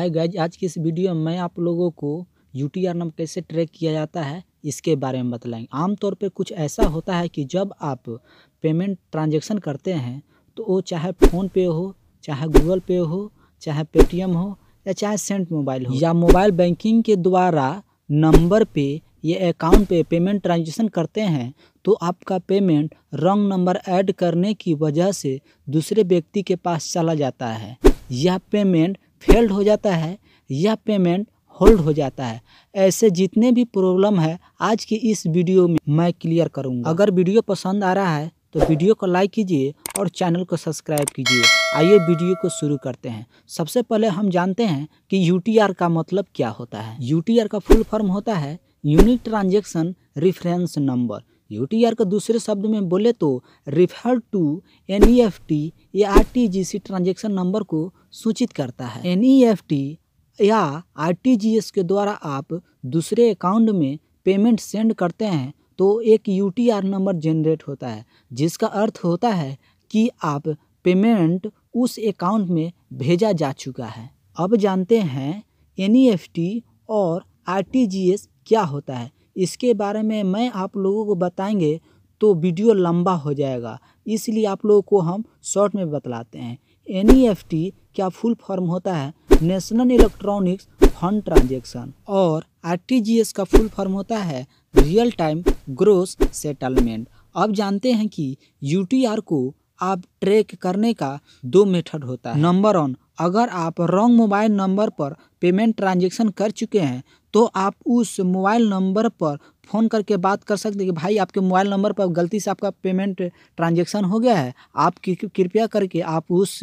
hi guys आज की इस वीडियो में मैं आप लोगों को यू टी आर नंबर कैसे ट्रैक किया जाता है इसके बारे में बतलाएंगे आमतौर पर कुछ ऐसा होता है कि जब आप पेमेंट ट्रांजेक्शन करते हैं तो वो चाहे फ़ोन पे हो चाहे गूगल पे हो चाहे पेटीएम हो या चाहे सेंट मोबाइल हो या मोबाइल बैंकिंग के द्वारा नंबर पे ये अकाउंट पे पेमेंट ट्रांजेक्शन करते हैं तो आपका पेमेंट रॉन्ग नंबर ऐड करने की वजह से दूसरे व्यक्ति के पास चला जाता है यह पेमेंट फेल्ड हो जाता है या पेमेंट होल्ड हो जाता है ऐसे जितने भी प्रॉब्लम है आज की इस वीडियो में मैं क्लियर करूंगा अगर वीडियो पसंद आ रहा है तो वीडियो को लाइक कीजिए और चैनल को सब्सक्राइब कीजिए आइए वीडियो को शुरू करते हैं सबसे पहले हम जानते हैं कि यू का मतलब क्या होता है यू का फुल फॉर्म होता है unique transaction reference number R को दूसरे शब्द में बोले तो refer to N E F T या R T G C transaction number को सूचित करता है एन ई एफ टी या आर टी जी एस के द्वारा आप दूसरे अकाउंट में पेमेंट सेंड करते हैं तो एक U T R number generate होता है जिसका अर्थ होता है कि आप पेमेंट उस अकाउंट में भेजा जा चुका है अब जानते हैं एन ई एफ टी और आर टी जी एस क्या होता है इसके बारे में मैं आप लोगों को बताएंगे तो वीडियो लंबा हो जाएगा इसलिए आप लोगों को हम शॉर्ट में बतलाते हैं एन क्या फुल फॉर्म होता है नेशनल इलेक्ट्रॉनिक्स फंड ट्रांजेक्शन और आर का फुल फॉर्म होता है रियल टाइम ग्रोस सेटलमेंट अब जानते हैं कि यू को आप ट्रैक करने का दो मेथड होता है नंबर वन अगर आप रॉन्ग मोबाइल नंबर पर पेमेंट ट्रांजेक्शन कर चुके हैं तो आप उस मोबाइल नंबर पर फ़ोन करके बात कर सकते कि भाई आपके मोबाइल नंबर पर गलती से आपका पेमेंट ट्रांजेक्शन हो गया है आप कृपया करके आप उस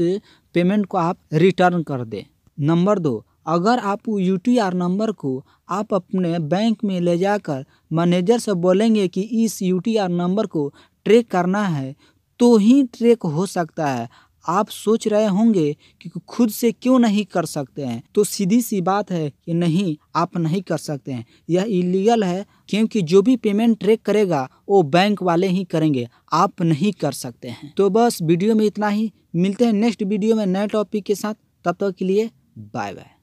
पेमेंट को आप रिटर्न कर दें नंबर दो अगर आप यू टी आर नंबर को आप अपने बैंक में ले जाकर मैनेजर से बोलेंगे कि इस यू टी आर नंबर को ट्रेक करना है तो ही ट्रेक हो सकता है आप सोच रहे होंगे कि खुद से क्यों नहीं कर सकते हैं तो सीधी सी बात है कि नहीं आप नहीं कर सकते हैं यह इलीगल है क्योंकि जो भी पेमेंट ट्रैक करेगा वो बैंक वाले ही करेंगे आप नहीं कर सकते हैं तो बस वीडियो में इतना ही मिलते हैं नेक्स्ट वीडियो में नए टॉपिक के साथ तब तक के लिए बाय बाय